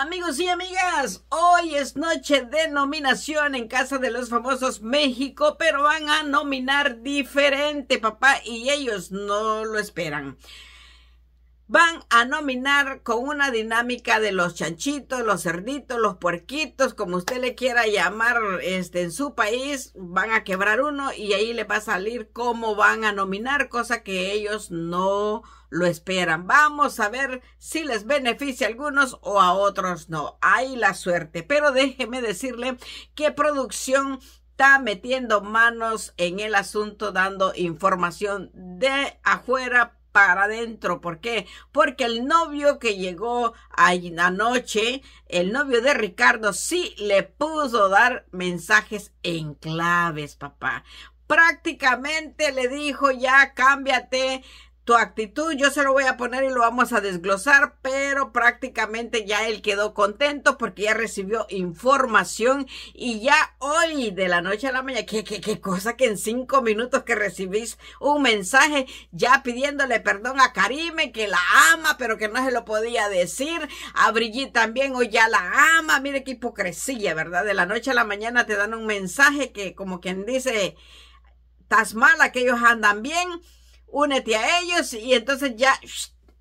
Amigos y amigas, hoy es noche de nominación en Casa de los Famosos México, pero van a nominar diferente, papá, y ellos no lo esperan van a nominar con una dinámica de los chanchitos, los cerditos, los puerquitos, como usted le quiera llamar este, en su país, van a quebrar uno y ahí le va a salir cómo van a nominar, cosa que ellos no lo esperan. Vamos a ver si les beneficia a algunos o a otros no. Hay la suerte, pero déjeme decirle qué producción está metiendo manos en el asunto, dando información de afuera para adentro. ¿Por qué? Porque el novio que llegó ahí anoche, el novio de Ricardo, sí le pudo dar mensajes en claves, papá prácticamente le dijo ya cámbiate tu actitud, yo se lo voy a poner y lo vamos a desglosar, pero prácticamente ya él quedó contento porque ya recibió información y ya hoy de la noche a la mañana, qué, qué, cosa que en cinco minutos que recibís un mensaje ya pidiéndole perdón a Karime que la ama, pero que no se lo podía decir, a Brigitte también hoy ya la ama, mire qué hipocresía, ¿verdad? De la noche a la mañana te dan un mensaje que como quien dice, estás mal que ellos andan bien únete a ellos y entonces ya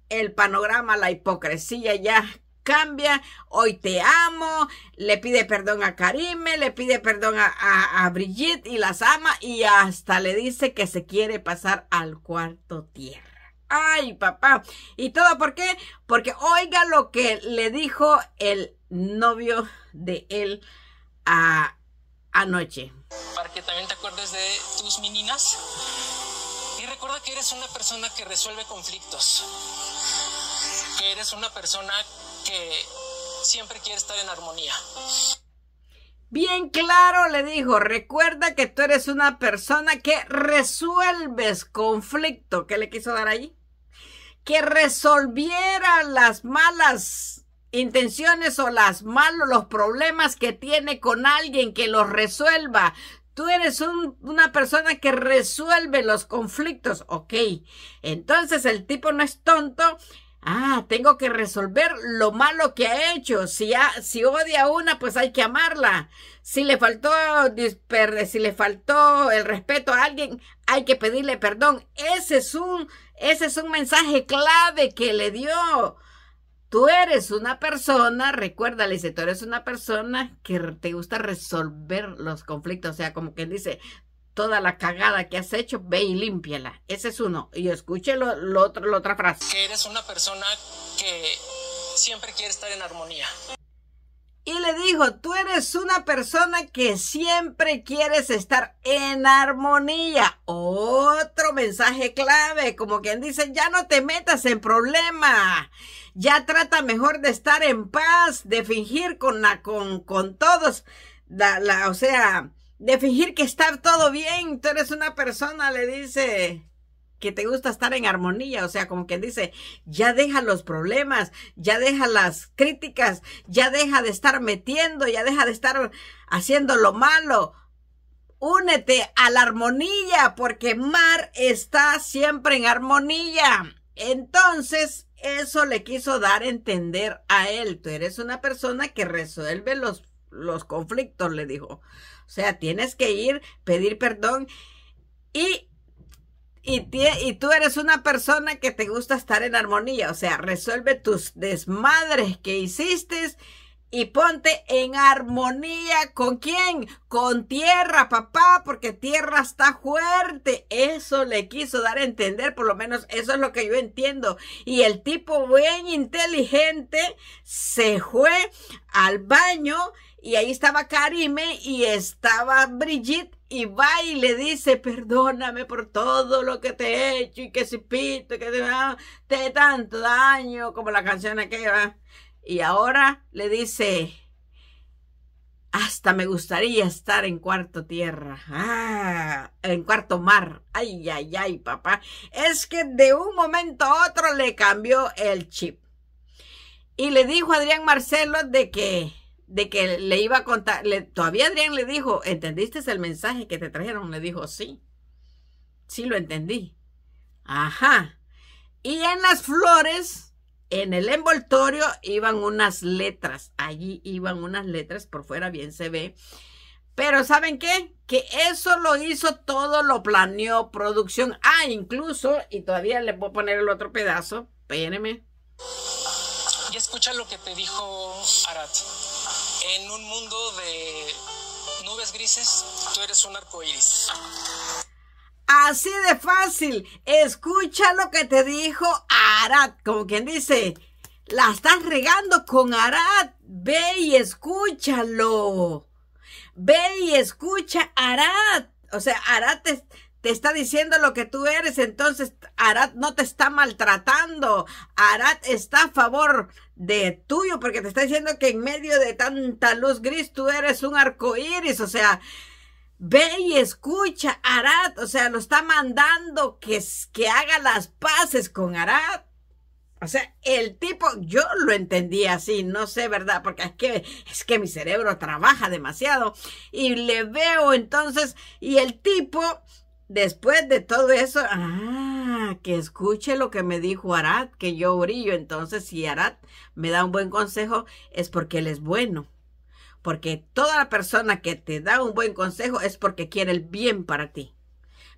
el panorama, la hipocresía ya cambia, hoy te amo, le pide perdón a Karime, le pide perdón a, Brigitte y las ama y hasta le dice que se quiere pasar al cuarto tierra. Ay, papá. ¿Y todo por qué? Porque oiga lo que le dijo el novio de él a, anoche. Para que también te acuerdes de tus meninas recuerda que eres una persona que resuelve conflictos, que eres una persona que siempre quiere estar en armonía. Bien claro le dijo, recuerda que tú eres una persona que resuelves conflicto. ¿Qué le quiso dar allí? Que resolviera las malas intenciones o las malos, los problemas que tiene con alguien que los resuelva. Tú eres un, una persona que resuelve los conflictos, ok. Entonces el tipo no es tonto. Ah, tengo que resolver lo malo que ha hecho. Si, si odia a una, pues hay que amarla. Si le faltó si le faltó el respeto a alguien, hay que pedirle perdón. Ese es un, ese es un mensaje clave que le dio. Tú eres una persona, recuérdale, dice, tú eres una persona que te gusta resolver los conflictos. O sea, como quien dice, toda la cagada que has hecho, ve y límpiala. Ese es uno. Y escuche lo, otro, la otra frase. Que eres una persona que siempre quiere estar en armonía y le dijo, tú eres una persona que siempre quieres estar en armonía. Otro mensaje clave, como quien dice, ya no te metas en problema. Ya trata mejor de estar en paz, de fingir con, con, con todos. o sea, de fingir que está todo bien. Tú eres una persona, le dice, que te gusta estar en armonía, o sea, como quien dice, ya deja los problemas, ya deja las críticas, ya deja de estar metiendo, ya deja de estar haciendo lo malo. Únete a la armonía, porque Mar está siempre en armonía. Entonces, eso le quiso dar a entender a él. Tú eres una persona que resuelve los, los conflictos, le dijo. O sea, tienes que ir, pedir perdón y y, tú eres una persona que te gusta estar en armonía, o sea, resuelve tus desmadres que hiciste y ponte en armonía con quién, con tierra, papá, porque tierra está fuerte. Eso le quiso dar a entender, por lo menos eso es lo que yo entiendo. Y el tipo bien inteligente se fue al baño y ahí estaba Karime y estaba Brigitte y va y le dice, perdóname por todo lo que te he hecho y que si pito, que te, he dado tanto daño, como la canción aquella. Y ahora le dice, hasta me gustaría estar en cuarto tierra, ah, en cuarto mar. Ay, ay, ay, papá. Es que de un momento a otro le cambió el chip. Y le dijo a Adrián Marcelo de que de que le iba a contar, todavía Adrián le dijo, ¿entendiste el mensaje que te trajeron? Le dijo, sí, sí lo entendí. Ajá. Y en las flores, en el envoltorio, iban unas letras, allí iban unas letras, por fuera bien se ve. Pero ¿saben qué? Que eso lo hizo todo, lo planeó producción. Ah, incluso, y todavía le puedo poner el otro pedazo, espérenme. Ya escucha lo que te dijo Arat. En un mundo de nubes grises, tú eres un arco Así de fácil. Escucha lo que te dijo Arad, como quien dice. La estás regando con Arat. Ve y escúchalo. Ve y escucha Arad. O sea, Arad te, te está diciendo lo que tú eres, entonces Arat no te está maltratando, Arat está a favor de tuyo, porque te está diciendo que en medio de tanta luz gris tú eres un arco iris, o sea, ve y escucha Arat, o sea, lo está mandando que, que haga las paces con Arat. O sea, el tipo, yo lo entendí así, no sé, ¿verdad? Porque es que, es que mi cerebro trabaja demasiado y le veo entonces, y el tipo después de todo eso, ah, que escuche lo que me dijo Arat, que yo brillo. Entonces, si Arat me da un buen consejo, es porque él es bueno. Porque toda la persona que te da un buen consejo es porque quiere el bien para ti.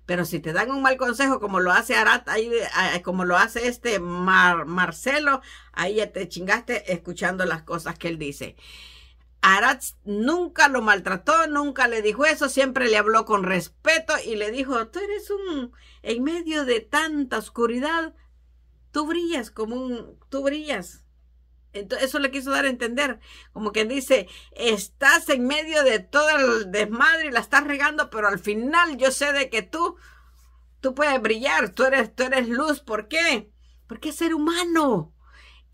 Pero si te dan un mal consejo, como lo hace Arat, ahí, ah, como lo hace este Marcelo, ahí ya te chingaste escuchando las cosas que él dice. Aratz nunca lo maltrató, nunca le dijo eso, siempre le habló con respeto y le dijo, tú eres un, en medio de tanta oscuridad, tú brillas como un, tú brillas. Entonces, eso le quiso dar a entender, como quien dice, estás en medio de todo el desmadre y la estás regando, pero al final yo sé de que tú, tú puedes brillar, tú eres, tú eres luz, ¿por qué? Porque es ser humano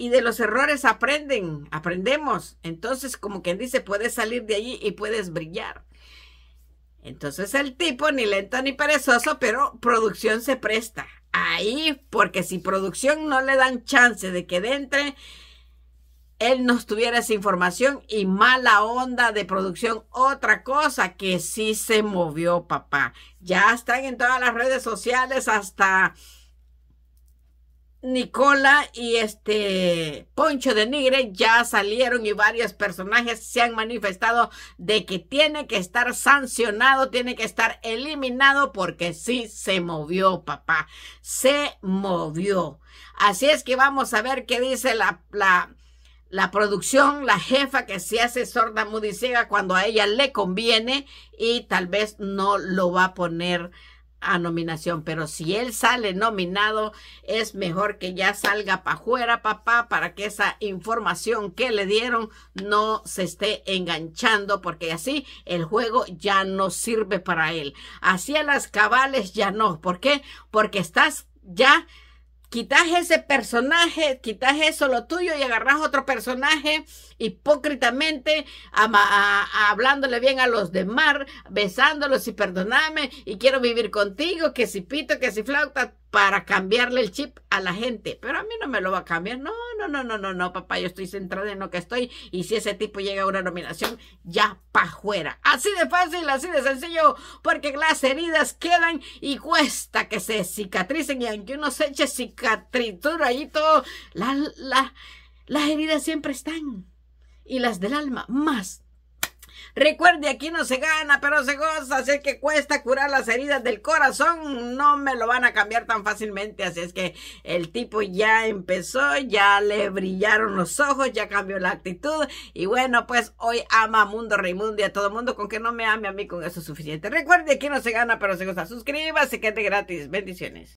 y de los errores aprenden, aprendemos. Entonces, como quien dice, puedes salir de allí y puedes brillar. Entonces el tipo, ni lento ni perezoso, pero producción se presta. Ahí, porque si producción no le dan chance de que entre, él no tuviera esa información y mala onda de producción. Otra cosa que sí se movió, papá. Ya están en todas las redes sociales hasta Nicola y este Poncho de Nigre ya salieron y varios personajes se han manifestado de que tiene que estar sancionado, tiene que estar eliminado porque sí se movió, papá, se movió. Así es que vamos a ver qué dice la, la, producción, la jefa que se hace sorda, mudiciega cuando a ella le conviene y tal vez no lo va a poner a nominación, pero si él sale nominado, es mejor que ya salga para afuera, papá, para que esa información que le dieron no se esté enganchando, porque así el juego ya no sirve para él. Así a las cabales ya no. ¿Por qué? Porque estás ya quitas ese personaje, quitas eso lo tuyo y agarras otro personaje hipócritamente, hablándole bien a los de mar... besándolos y perdoname, y quiero vivir contigo, que si pito, que si flauta, para cambiarle el chip a la gente. Pero a mí no me lo va a cambiar. No, no, no, no, no, no, papá, yo estoy centrada en lo que estoy. Y si ese tipo llega a una nominación, ya pa' fuera. Así de fácil, así de sencillo, porque las heridas quedan y cuesta que se cicatricen. Y aunque uno se eche cicatritura y todo, la, las heridas siempre están y las del alma más. Recuerde, aquí no se gana, pero se goza, así que cuesta curar las heridas del corazón, no me lo van a cambiar tan fácilmente, así es que el tipo ya empezó, ya le brillaron los ojos, ya cambió la actitud, y bueno, pues hoy ama a Mundo Raimundo y a todo mundo, con que no me ame a mí con eso suficiente. Recuerde, aquí no se gana, pero se goza, suscríbase, quédate gratis, bendiciones.